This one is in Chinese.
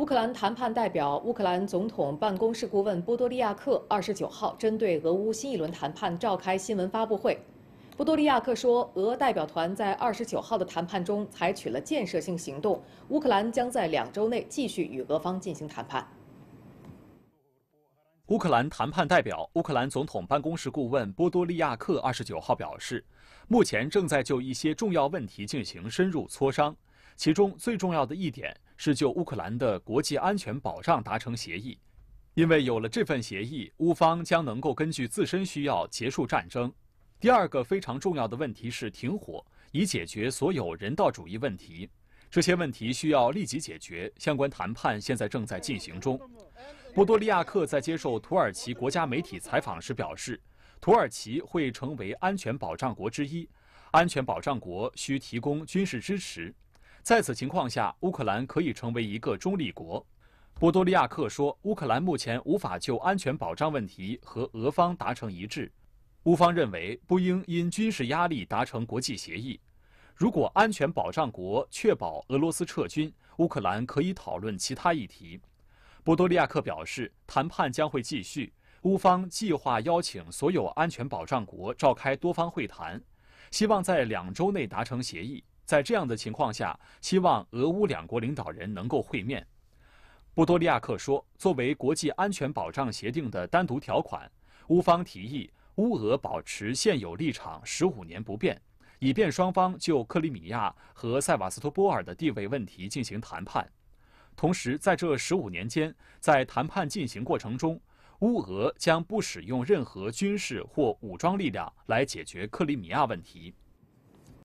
乌克兰谈判代表、乌克兰总统办公室顾问波多利亚克二十九号针对俄乌新一轮谈判召开新闻发布会。波多利亚克说，俄代表团在二十九号的谈判中采取了建设性行动。乌克兰将在两周内继续与俄方进行谈判。乌克兰谈判代表、乌克兰总统办公室顾问波多利亚克二十九号表示，目前正在就一些重要问题进行深入磋商，其中最重要的一点。是就乌克兰的国际安全保障达成协议，因为有了这份协议，乌方将能够根据自身需要结束战争。第二个非常重要的问题是停火，以解决所有人道主义问题。这些问题需要立即解决，相关谈判现在正在进行中。波多利亚克在接受土耳其国家媒体采访时表示，土耳其会成为安全保障国之一，安全保障国需提供军事支持。在此情况下，乌克兰可以成为一个中立国，波多利亚克说。乌克兰目前无法就安全保障问题和俄方达成一致，乌方认为不应因军事压力达成国际协议。如果安全保障国确保俄罗斯撤军，乌克兰可以讨论其他议题。波多利亚克表示，谈判将会继续。乌方计划邀请所有安全保障国召开多方会谈，希望在两周内达成协议。在这样的情况下，希望俄乌两国领导人能够会面。波多利亚克说：“作为国际安全保障协定的单独条款，乌方提议乌俄保持现有立场十五年不变，以便双方就克里米亚和塞瓦斯托波尔的地位问题进行谈判。同时，在这十五年间，在谈判进行过程中，乌俄将不使用任何军事或武装力量来解决克里米亚问题。”